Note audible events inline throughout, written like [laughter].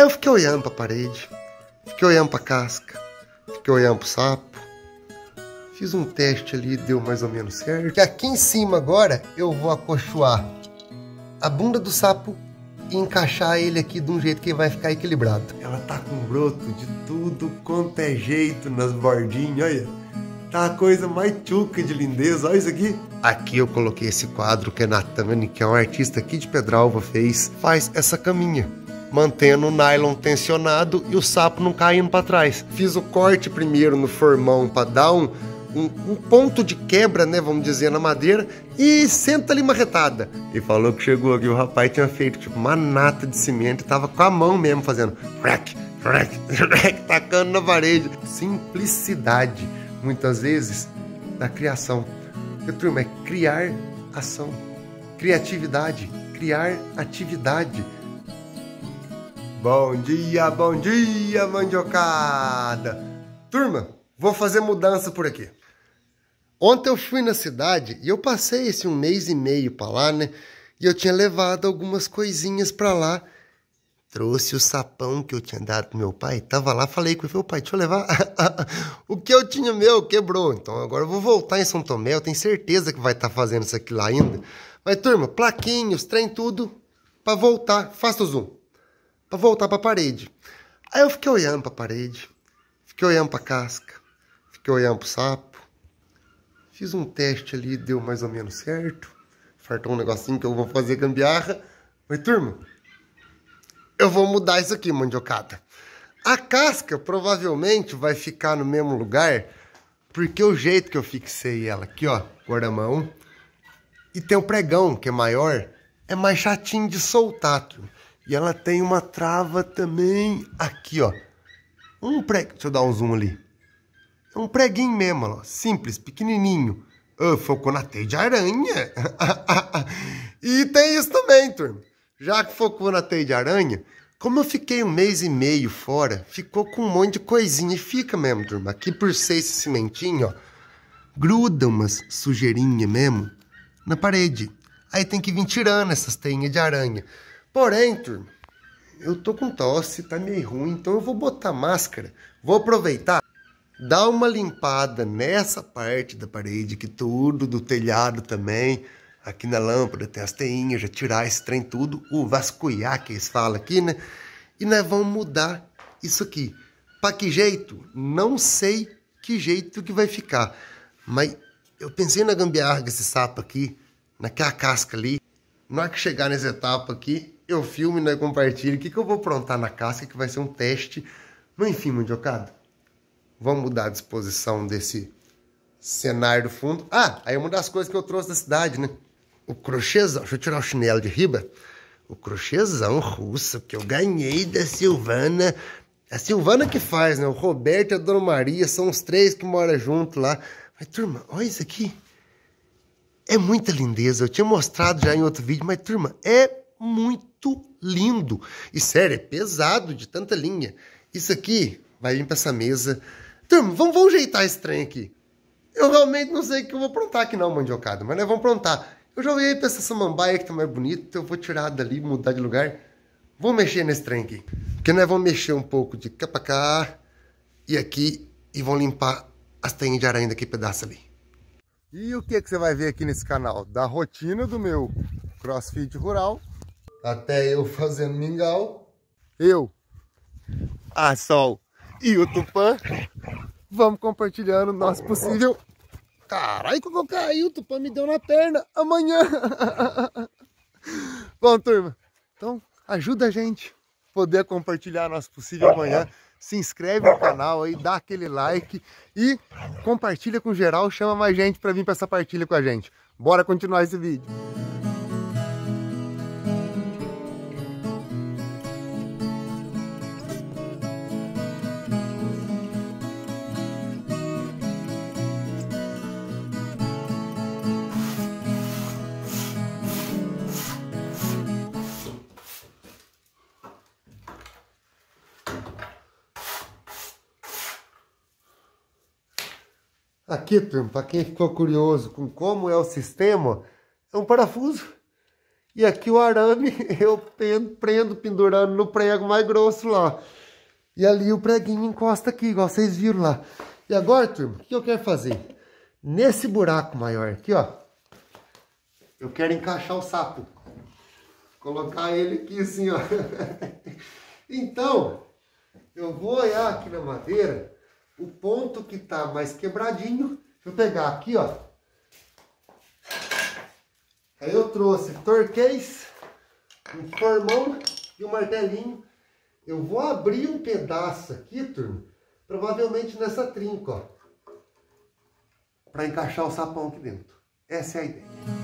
Aí eu fiquei olhando pra parede, fiquei olhando pra casca, fiquei olhando pro sapo. Fiz um teste ali, deu mais ou menos certo. E aqui em cima agora eu vou acolchoar a bunda do sapo e encaixar ele aqui de um jeito que vai ficar equilibrado. Ela tá com broto de tudo quanto é jeito nas bordinhas, olha. Tá a coisa mais tchuca de lindeza, olha isso aqui. Aqui eu coloquei esse quadro que a Natane, que é um artista aqui de Pedralva, fez. Faz essa caminha mantendo o nylon tensionado e o sapo não caindo para trás. Fiz o corte primeiro no formão para dar um, um, um, ponto de quebra, né, vamos dizer, na madeira e senta ali uma retada. E falou que chegou aqui, o rapaz tinha feito tipo uma nata de cimento e tava com a mão mesmo fazendo crack, crack, [laughs] crack, tacando na parede. Simplicidade, muitas vezes, da criação. Eu, turma, é criar ação, criatividade, criar atividade Bom dia, bom dia, mandiocada! Turma, vou fazer mudança por aqui. Ontem eu fui na cidade e eu passei esse um mês e meio para lá, né? E eu tinha levado algumas coisinhas para lá. Trouxe o sapão que eu tinha dado pro meu pai, tava lá, falei com ele, falei, pai, deixa eu levar. [laughs] o que eu tinha meu quebrou, então agora eu vou voltar em São Tomé, eu tenho certeza que vai estar tá fazendo isso aqui lá ainda. Mas turma, plaquinhos, trem tudo, para voltar, faça o zoom para voltar para a parede. Aí eu fiquei olhando para a parede, fiquei olhando para a casca, fiquei olhando para o sapo. Fiz um teste ali, deu mais ou menos certo. Fartou um negocinho que eu vou fazer gambiarra. Mas turma, eu vou mudar isso aqui, mandiocada. A casca provavelmente vai ficar no mesmo lugar, porque o jeito que eu fixei ela aqui, ó, guarda-mão, e tem o pregão, que é maior, é mais chatinho de soltar, turma. E ela tem uma trava também aqui, ó. Um prego. Deixa eu dar um zoom ali. É um preguinho mesmo, ó. Simples, pequenininho. Oh, focou na teia de aranha. [laughs] e tem isso também, turma. Já que focou na teia de aranha, como eu fiquei um mês e meio fora, ficou com um monte de coisinha. E fica mesmo, turma. Aqui por seis esse cimentinho, ó. Gruda umas sujeirinhas mesmo na parede. Aí tem que vir tirando essas teinhas de aranha. Porém, turma, eu tô com tosse, tá meio ruim, então eu vou botar máscara. Vou aproveitar, dar uma limpada nessa parte da parede, que tudo, do telhado também. Aqui na lâmpada tem as teinhas, já tirar esse trem tudo, o vasculhar que eles falam aqui, né? E nós vamos mudar isso aqui. Para que jeito? Não sei que jeito que vai ficar. Mas eu pensei na gambiarra desse sapo aqui, naquela casca ali. Na hora que chegar nessa etapa aqui, eu filme, né, compartilho, o que, que eu vou aprontar na casca, que vai ser um teste. Mas enfim, mundiocado, vamos mudar a disposição desse cenário do fundo. Ah, aí é uma das coisas que eu trouxe da cidade, né? O crochêzão, deixa eu tirar o chinelo de riba. O crochêzão russo que eu ganhei da Silvana. É a Silvana que faz, né? O Roberto e a Dona Maria são os três que moram junto lá. Mas turma, olha isso aqui. É muita lindeza. Eu tinha mostrado já em outro vídeo, mas turma, é muito lindo. E sério, é pesado de tanta linha. Isso aqui vai vir para essa mesa. Turma, vamos, vamos ajeitar esse trem aqui. Eu realmente não sei o que eu vou aprontar aqui não, mandiocada, mas nós vamos aprontar. Eu já joguei para essa samambaia que tá mais bonita, eu vou tirar dali, mudar de lugar. Vou mexer nesse trem aqui. Porque nós vamos mexer um pouco de cá para cá e aqui e vão limpar as tendas de aranha daqui pedaço ali. E o que, que você vai ver aqui nesse canal? Da rotina do meu crossfit rural até eu fazendo mingau. Eu, a Sol e o Tupã, vamos compartilhando o nosso possível. Caralho, que eu caí, o Tupã me deu na perna amanhã. [laughs] Bom, turma, então ajuda a gente poder compartilhar nosso possível amanhã. Se inscreve no canal aí, dá aquele like e compartilha com geral, chama mais gente para vir para essa partilha com a gente. Bora continuar esse vídeo. Aqui, turma, para quem ficou curioso com como é o sistema, é um parafuso. E aqui o arame [laughs] eu prendo pendurando no prego mais grosso lá. E ali o preguinho encosta aqui, igual vocês viram lá. E agora, turma, o que eu quero fazer? Nesse buraco maior aqui, ó. Eu quero encaixar o sapo. Colocar ele aqui assim, ó. [laughs] então, eu vou olhar aqui na madeira o ponto que está mais quebradinho, deixa eu pegar aqui, ó. Aí eu trouxe torquês, um formão e um martelinho. Eu vou abrir um pedaço aqui, turma, provavelmente nessa trinca, ó, para encaixar o sapão aqui dentro. Essa é a ideia.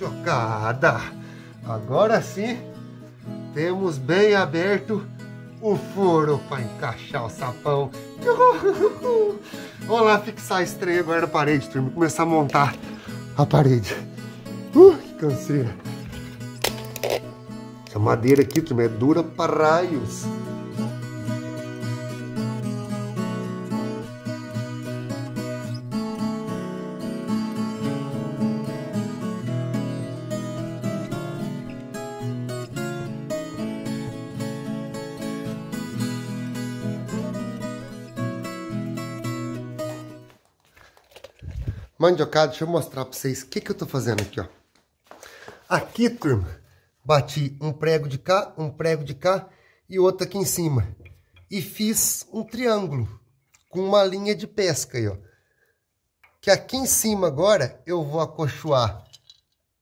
mandiocarada. Agora sim, temos bem aberto o furo para encaixar o sapão. Vamos [laughs] lá fixar a estreia agora na parede, turma. Começar a montar a parede. Uh, que canseira. Essa madeira aqui, turma, é dura para raios. Mandiocada, deixa eu mostrar para vocês o que, que eu tô fazendo aqui, ó. Aqui, turma, bati um prego de cá, um prego de cá e outro aqui em cima. E fiz um triângulo com uma linha de pesca aí, ó. Que aqui em cima agora eu vou acolchoar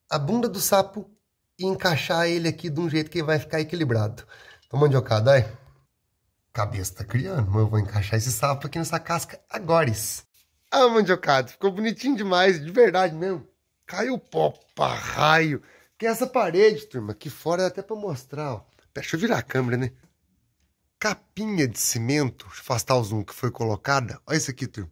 a bunda do sapo e encaixar ele aqui de um jeito que ele vai ficar equilibrado. Então, mandiocada, aí. Cabeça tá criando, mas eu vou encaixar esse sapo aqui nessa casca agora. Ah, mandiocado, ficou bonitinho demais, de verdade mesmo. Caiu pó raio. Que essa parede, turma, que fora é até pra mostrar, ó. Deixa eu virar a câmera, né? Capinha de cimento, deixa eu afastar o zoom, que foi colocada. Olha isso aqui, turma.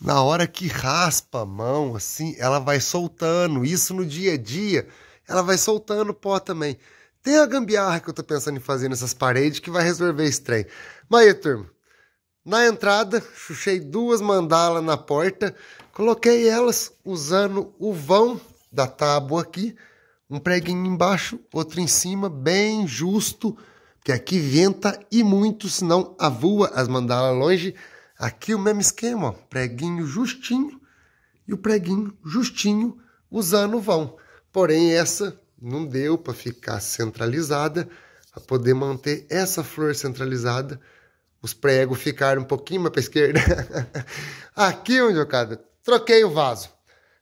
Na hora que raspa a mão, assim, ela vai soltando. Isso no dia a dia, ela vai soltando pó também. Tem a gambiarra que eu tô pensando em fazer nessas paredes que vai resolver esse trem. Mas aí, turma, na entrada, chuchei duas mandalas na porta, coloquei elas usando o vão da tábua aqui, um preguinho embaixo, outro em cima, bem justo, porque aqui venta e muito, senão avua as mandalas longe. Aqui o mesmo esquema, ó, preguinho justinho e o preguinho justinho usando o vão. Porém, essa não deu para ficar centralizada, para poder manter essa flor centralizada, os pregos ficaram um pouquinho mais para esquerda. [laughs] Aqui onde eu cabe, troquei o vaso.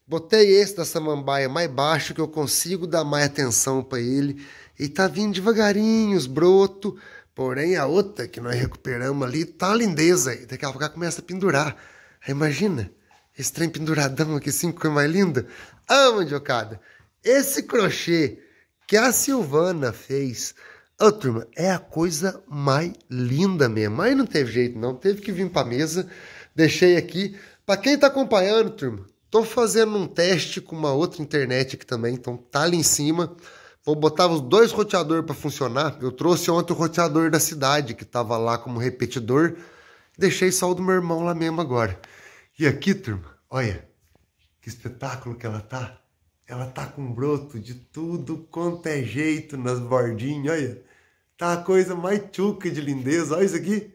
Botei esse da samambaia mais baixo que eu consigo dar mais atenção para ele. E tá vindo devagarinho os broto, porém a outra que nós recuperamos ali tá lindeza. daqui a pouco começa a pendurar. Aí, imagina, esse trem penduradão aqui, cinco assim, foi mais linda. Ah, mandiocada, esse crochê que a Silvana fez Ô, oh, turma, é a coisa mais linda mesmo. Aí não teve jeito, não. Teve que vir para mesa. Deixei aqui. Para quem está acompanhando, turma, tô fazendo um teste com uma outra internet aqui também. Então tá ali em cima. Vou botar os dois roteadores para funcionar. Eu trouxe ontem o roteador da cidade, que estava lá como repetidor. Deixei só o do meu irmão lá mesmo agora. E aqui, turma, olha que espetáculo que ela tá. Ela tá com broto de tudo quanto é jeito nas bordinhas, olha. Tá a coisa mais tchuca de lindeza, olha isso aqui.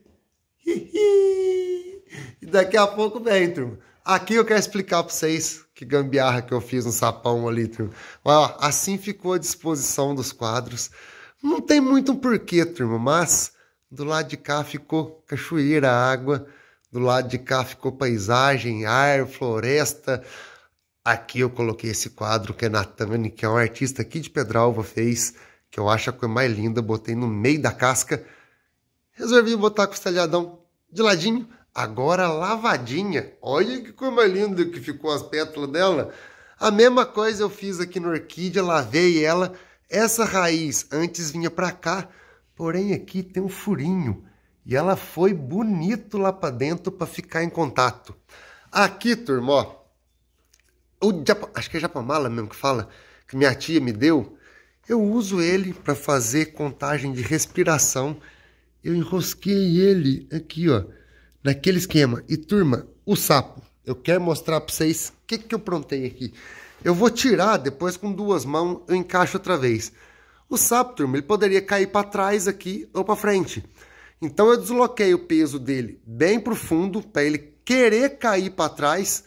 E daqui a pouco vem, turma. Aqui eu quero explicar para vocês que gambiarra que eu fiz no sapão ali, turma. Olha, assim ficou a disposição dos quadros. Não tem muito um porquê, turma, mas do lado de cá ficou cachoeira, água. Do lado de cá ficou paisagem, ar, floresta. Aqui eu coloquei esse quadro que a é Natane, que é um artista aqui de Pedralva, fez, que eu acho a coisa mais linda, botei no meio da casca. Resolvi botar com o costelhadão de ladinho, agora lavadinha. Olha que coisa mais linda que ficou as pétalas dela. A mesma coisa eu fiz aqui na orquídea, lavei ela. Essa raiz antes vinha para cá, porém aqui tem um furinho. E ela foi bonito lá para dentro para ficar em contato. Aqui, turma, ó, o japa, acho que é japamala mesmo que fala, que minha tia me deu, eu uso ele para fazer contagem de respiração. Eu enrosquei ele aqui, ó, naquele esquema. E turma, o sapo, eu quero mostrar para vocês o que, que eu prontei aqui. Eu vou tirar, depois com duas mãos eu encaixo outra vez. O sapo, turma, ele poderia cair para trás aqui ou para frente. Então eu desloquei o peso dele bem para o fundo, para ele querer cair para trás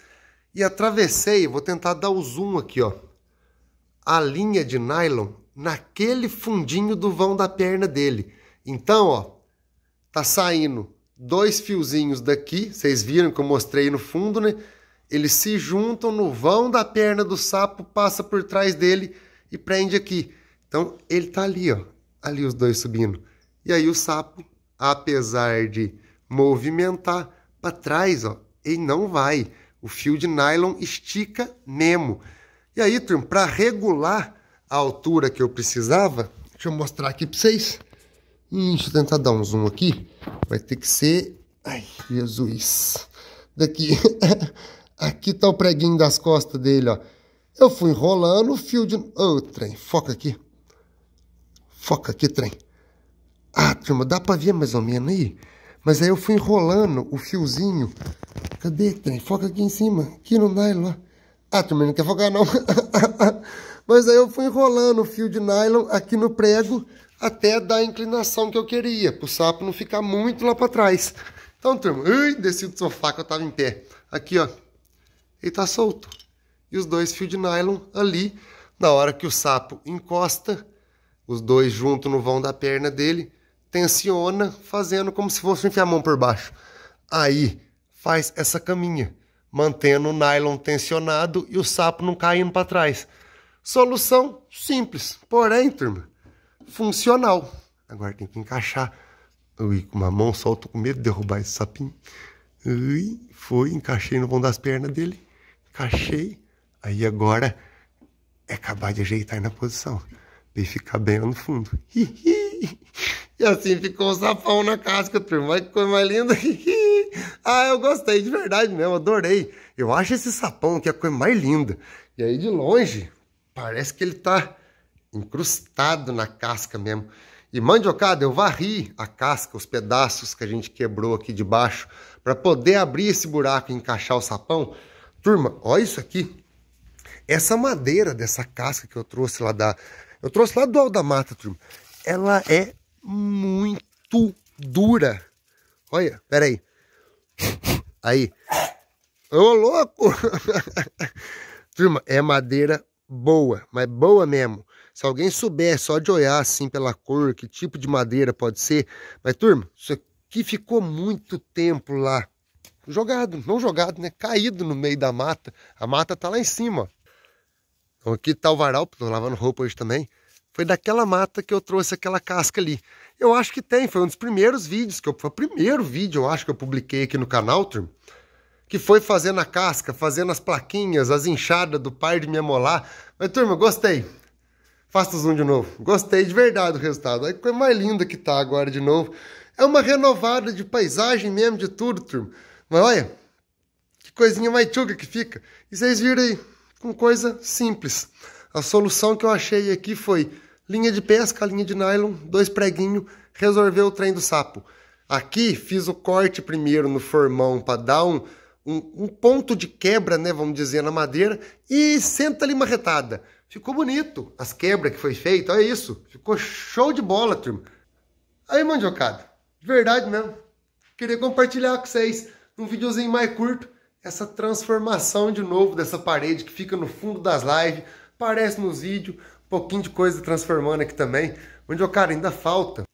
e atravessei, vou tentar dar o zoom aqui, ó, a linha de nylon naquele fundinho do vão da perna dele. Então, ó, tá saindo dois fiozinhos daqui, vocês viram que eu mostrei no fundo, né? Eles se juntam no vão da perna do sapo, passa por trás dele e prende aqui. Então, ele tá ali, ó, ali os dois subindo. E aí o sapo, apesar de movimentar para trás, ó, ele não vai. O fio de nylon estica Nemo. E aí, turma, para regular a altura que eu precisava, deixa eu mostrar aqui para vocês. Hum, deixa eu tentar dar um zoom aqui. Vai ter que ser... Ai, Jesus. Daqui. [laughs] aqui tá o preguinho das costas dele, ó. Eu fui enrolando o fio de... Ô, oh, trem, foca aqui. Foca aqui, trem. Ah, turma, dá para ver mais ou menos aí? Mas aí eu fui enrolando o fiozinho Cadê, tem? Foca aqui em cima. Aqui no nylon. Ah, também não quer focar, não. [laughs] Mas aí eu fui enrolando o fio de nylon aqui no prego até dar a inclinação que eu queria, para o sapo não ficar muito lá para trás. Então, turma, ui, desci do sofá que eu estava em pé. Aqui, ó, ele tá solto. E os dois fios de nylon ali, na hora que o sapo encosta, os dois juntos no vão da perna dele, tensiona, fazendo como se fosse enfiar a mão por baixo. Aí, faz essa caminha, mantendo o nylon tensionado e o sapo não caindo para trás. Solução simples, porém, turma, funcional. Agora tem que encaixar. Ui, com uma mão só, eu tô com medo de derrubar esse sapinho. Ui, foi, encaixei no vão das pernas dele. Encaixei. Aí agora é acabar de ajeitar na posição. E ficar bem lá no fundo. [laughs] E assim ficou o sapão na casca, turma. Olha que coisa mais linda. Hihi. [laughs] ah, eu gostei de verdade mesmo, adorei. Eu acho esse sapão aqui a coisa mais linda. E aí de longe, parece que ele tá incrustado na casca mesmo. E mandiocada, eu varri a casca, os pedaços que a gente quebrou aqui de baixo, para poder abrir esse buraco e encaixar o sapão. Turma, olha isso aqui. Essa madeira dessa casca que eu trouxe lá da... Eu trouxe lá do Alda Mata, turma. Ela é muito dura. Olha, peraí. Aí. Ô, louco! [laughs] Turma, é madeira boa, mas boa mesmo. Se alguém souber só de olhar assim pela cor, que tipo de madeira pode ser. Mas, turma, isso aqui ficou muito tempo lá. Jogado, não jogado, né? Caído no meio da mata. A mata tá lá em cima, ó. Então aqui tá o varal, tô lavando roupa hoje também. Foi daquela mata que eu trouxe aquela casca ali. Eu acho que tem, foi um dos primeiros vídeos que eu. Foi o primeiro vídeo, eu acho, que eu publiquei aqui no canal, turma, que foi fazendo a casca, fazendo as plaquinhas, as inchadas do pai de me amolar. Mas, turma, gostei. Faça o zoom de novo. Gostei de verdade do resultado. Aí coisa mais linda que tá agora de novo. É uma renovada de paisagem mesmo, de tudo, turma. Mas olha, que coisinha mais chuga que fica. E vocês viram aí, com coisa simples. A solução que eu achei aqui foi linha de pesca, linha de nylon, dois preguinhos, resolveu o trem do sapo. Aqui fiz o corte primeiro no formão para dar um, um, um, ponto de quebra, né, vamos dizer, na madeira e senta ali uma retada. Ficou bonito as quebras que foi feito, olha isso. Ficou show de bola, turma. Aí, mandiocada, de verdade mesmo, queria compartilhar com vocês um videozinho mais curto essa transformação de novo dessa parede que fica no fundo das lives, aparece nos vídeos, pouquinho de coisa transformando aqui também. Onde, ó, cara, ainda falta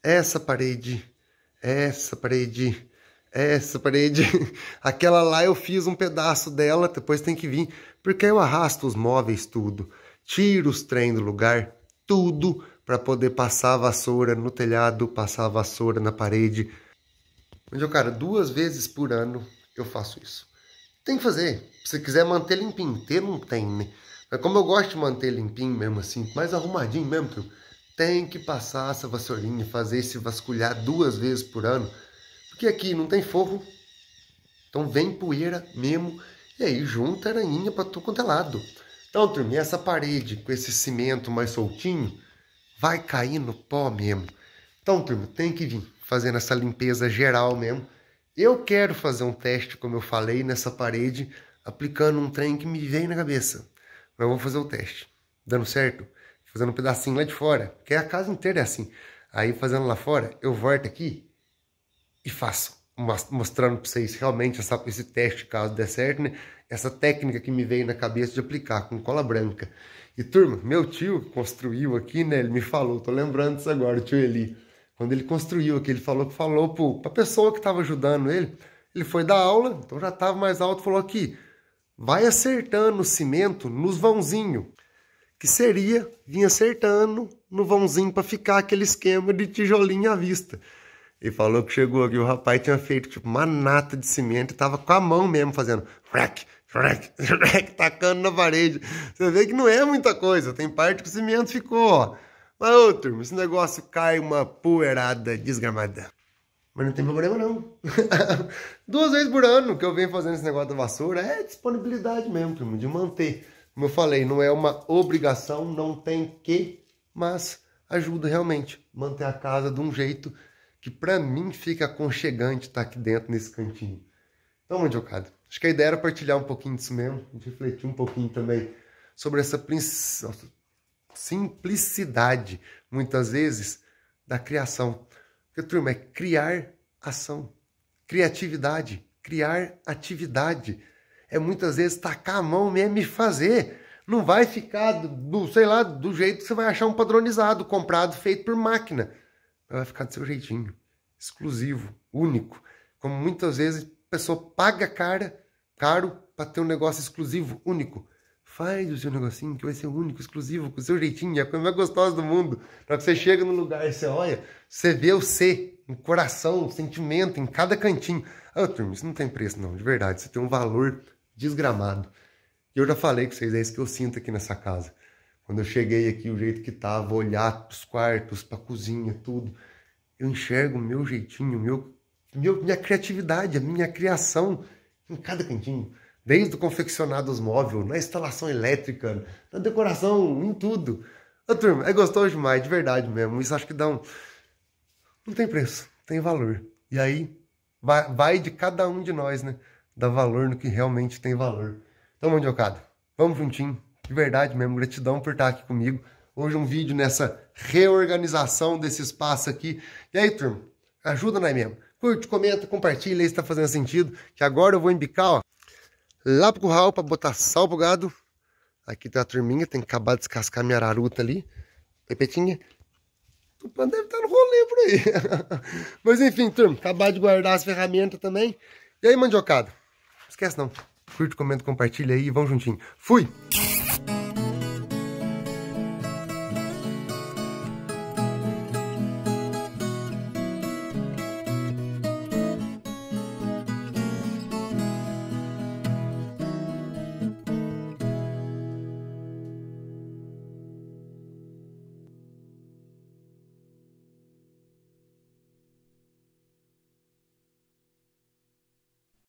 essa parede, essa parede, essa parede. [laughs] Aquela lá eu fiz um pedaço dela, depois tem que vir. Porque eu arrasto os móveis tudo, tiro os trem do lugar, tudo para poder passar a vassoura no telhado, passar a vassoura na parede. Onde, ó, cara, duas vezes por ano eu faço isso. Tem que fazer. Se quiser manter limpinho, ter não tem, né? Mas é como eu gosto de manter limpinho mesmo assim, mais arrumadinho mesmo, tem que passar essa vassourinha, fazer esse vasculhar duas vezes por ano. Porque aqui não tem forro, então vem poeira mesmo, e aí junta aranhinha para tudo quanto é lado. Então, turma, essa parede com esse cimento mais soltinho vai cair no pó mesmo. Então, turma, tem que vir fazendo essa limpeza geral mesmo. Eu quero fazer um teste, como eu falei, nessa parede, aplicando um trem que me vem na cabeça mas eu vou fazer o teste. Dando certo, fazendo um pedacinho lá de fora, porque a casa inteira é assim. Aí fazendo lá fora, eu volto aqui e faço, mostrando para vocês realmente essa, esse teste, caso der certo, né? Essa técnica que me veio na cabeça de aplicar com cola branca. E turma, meu tio construiu aqui, né? Ele me falou, tô lembrando disso agora, o tio Eli. Quando ele construiu aqui, ele falou que falou para a pessoa que estava ajudando ele, ele foi dar aula, então já estava mais alto, falou aqui, vai acertando o cimento nos vãozinhos, que seria vinha acertando no vãozinho para ficar aquele esquema de tijolinho à vista. E falou que chegou aqui, o rapaz tinha feito tipo uma nata de cimento e tava com a mão mesmo fazendo frac, frac, frac, [laughs] tacando na parede. Você vê que não é muita coisa, tem parte que o cimento ficou, ó. Mas, ô, turma, esse negócio cai uma poeirada desgramada. Mas não tem problema não. [laughs] Duas vezes por ano que eu venho fazendo esse negócio da vassoura é disponibilidade mesmo, primo, de manter. Como eu falei, não é uma obrigação, não tem que, mas ajuda realmente manter a casa de um jeito que para mim fica aconchegante estar tá aqui dentro nesse cantinho. Então, Mandiocada, acho que a ideia era partilhar um pouquinho disso mesmo, refletir um pouquinho também sobre essa simplicidade, muitas vezes, da criação. Porque, turma, é criar ação, criatividade, criar atividade. É muitas vezes tacar a mão mesmo e fazer. Não vai ficar, do, sei lá, do jeito que você vai achar um padronizado, comprado, feito por máquina. Vai ficar do seu jeitinho, exclusivo, único. Como muitas vezes a pessoa paga cara, caro para ter um negócio exclusivo, único. Faz o seu negocinho que vai ser único, exclusivo, com o seu jeitinho, é a coisa mais gostosa do mundo. para que você chega no lugar e você olha, você vê o ser, o coração, o sentimento em cada cantinho. Ah, turma, isso não tem preço não, de verdade. Isso tem um valor desgramado. E eu já falei com vocês, é isso que eu sinto aqui nessa casa. Quando eu cheguei aqui, o jeito que tava, olhar os quartos, pra cozinha, tudo, eu enxergo o meu jeitinho, meu, meu, minha criatividade, a minha criação em cada cantinho desde o confeccionado dos móveis, na instalação elétrica, na decoração, em tudo. Ô, turma, é gostoso demais, de verdade mesmo. Isso acho que dá um. Não tem preço, tem valor. E aí vai, vai de cada um de nós, né? Dar valor no que realmente tem valor. Então, Mandiocado, vamos juntinho. De verdade mesmo, gratidão por estar aqui comigo. Hoje um vídeo nessa reorganização desse espaço aqui. E aí, turma, ajuda nós mesmo. Curte, comenta, compartilha aí se tá fazendo sentido. Que agora eu vou embicar, ó lá pro curral para botar sal pro gado. Aqui tem tá a turminha, tem que acabar de descascar minha araruta ali. Pepetinha. Tupã deve estar tá no rolê por aí. [laughs] Mas enfim, turma, acabar de guardar as ferramentas também. E aí, mandiocado? Não esquece não. Curte, comenta, compartilha aí e vamos juntinho. Fui!